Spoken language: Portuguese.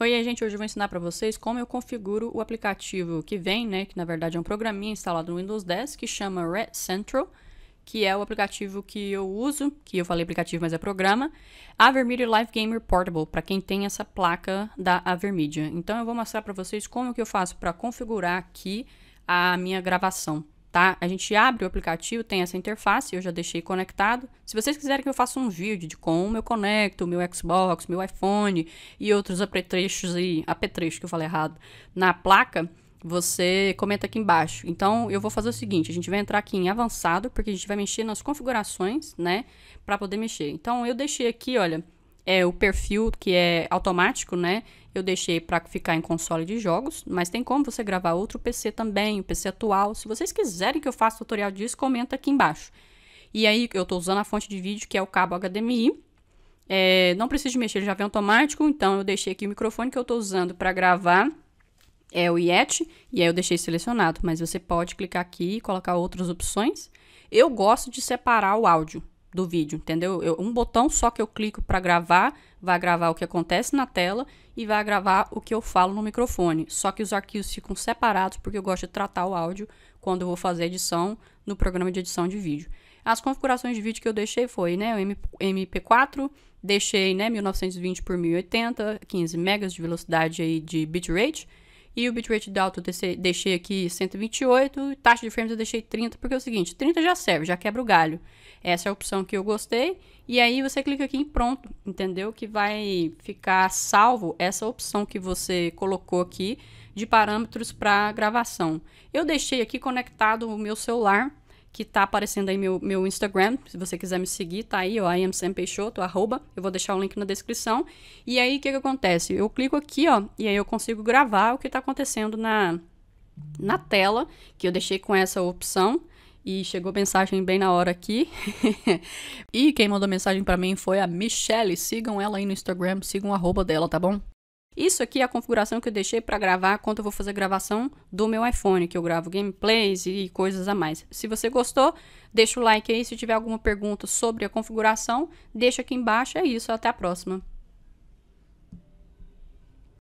Oi, gente, hoje eu vou ensinar para vocês como eu configuro o aplicativo que vem, né, que na verdade é um programinha instalado no Windows 10 que chama Red Central, que é o aplicativo que eu uso, que eu falei aplicativo, mas é programa, Avermedia Live Gamer Portable, para quem tem essa placa da Avermedia. Então eu vou mostrar para vocês como que eu faço para configurar aqui a minha gravação tá? A gente abre o aplicativo, tem essa interface, eu já deixei conectado. Se vocês quiserem que eu faça um vídeo de como eu conecto o meu Xbox, meu iPhone e outros apetrechos aí, apetrecho que eu falei errado, na placa, você comenta aqui embaixo. Então, eu vou fazer o seguinte, a gente vai entrar aqui em avançado, porque a gente vai mexer nas configurações, né, para poder mexer. Então, eu deixei aqui, olha, é, o perfil que é automático, né? Eu deixei para ficar em console de jogos, mas tem como você gravar outro PC também, o PC atual. Se vocês quiserem que eu faça tutorial disso, comenta aqui embaixo. E aí eu estou usando a fonte de vídeo que é o cabo HDMI. É, não preciso mexer, ele já vem automático, então eu deixei aqui o microfone que eu estou usando para gravar é o Yeti, e aí eu deixei selecionado, mas você pode clicar aqui e colocar outras opções. Eu gosto de separar o áudio, do vídeo, entendeu? Eu, um botão só que eu clico para gravar, vai gravar o que acontece na tela e vai gravar o que eu falo no microfone. Só que os arquivos ficam separados porque eu gosto de tratar o áudio quando eu vou fazer edição no programa de edição de vídeo. As configurações de vídeo que eu deixei foi, né, o MP4, deixei, né, 1920 por 1080, 15 megas de velocidade aí de bitrate, e o bitrate de alto eu deixei aqui 128, taxa de frames eu deixei 30, porque é o seguinte, 30 já serve, já quebra o galho. Essa é a opção que eu gostei, e aí você clica aqui em pronto, entendeu? Que vai ficar salvo essa opção que você colocou aqui de parâmetros para gravação. Eu deixei aqui conectado o meu celular, que tá aparecendo aí meu, meu Instagram. Se você quiser me seguir, tá aí, ó, Peixoto, arroba. Eu vou deixar o link na descrição. E aí, o que que acontece? Eu clico aqui, ó, e aí eu consigo gravar o que tá acontecendo na, na tela, que eu deixei com essa opção. E chegou mensagem bem na hora aqui. e quem mandou mensagem para mim foi a Michelle. Sigam ela aí no Instagram, sigam o arroba dela, tá bom? Isso aqui é a configuração que eu deixei para gravar quando eu vou fazer gravação do meu iPhone, que eu gravo gameplays e coisas a mais. Se você gostou, deixa o like aí. Se tiver alguma pergunta sobre a configuração, deixa aqui embaixo. É isso, até a próxima.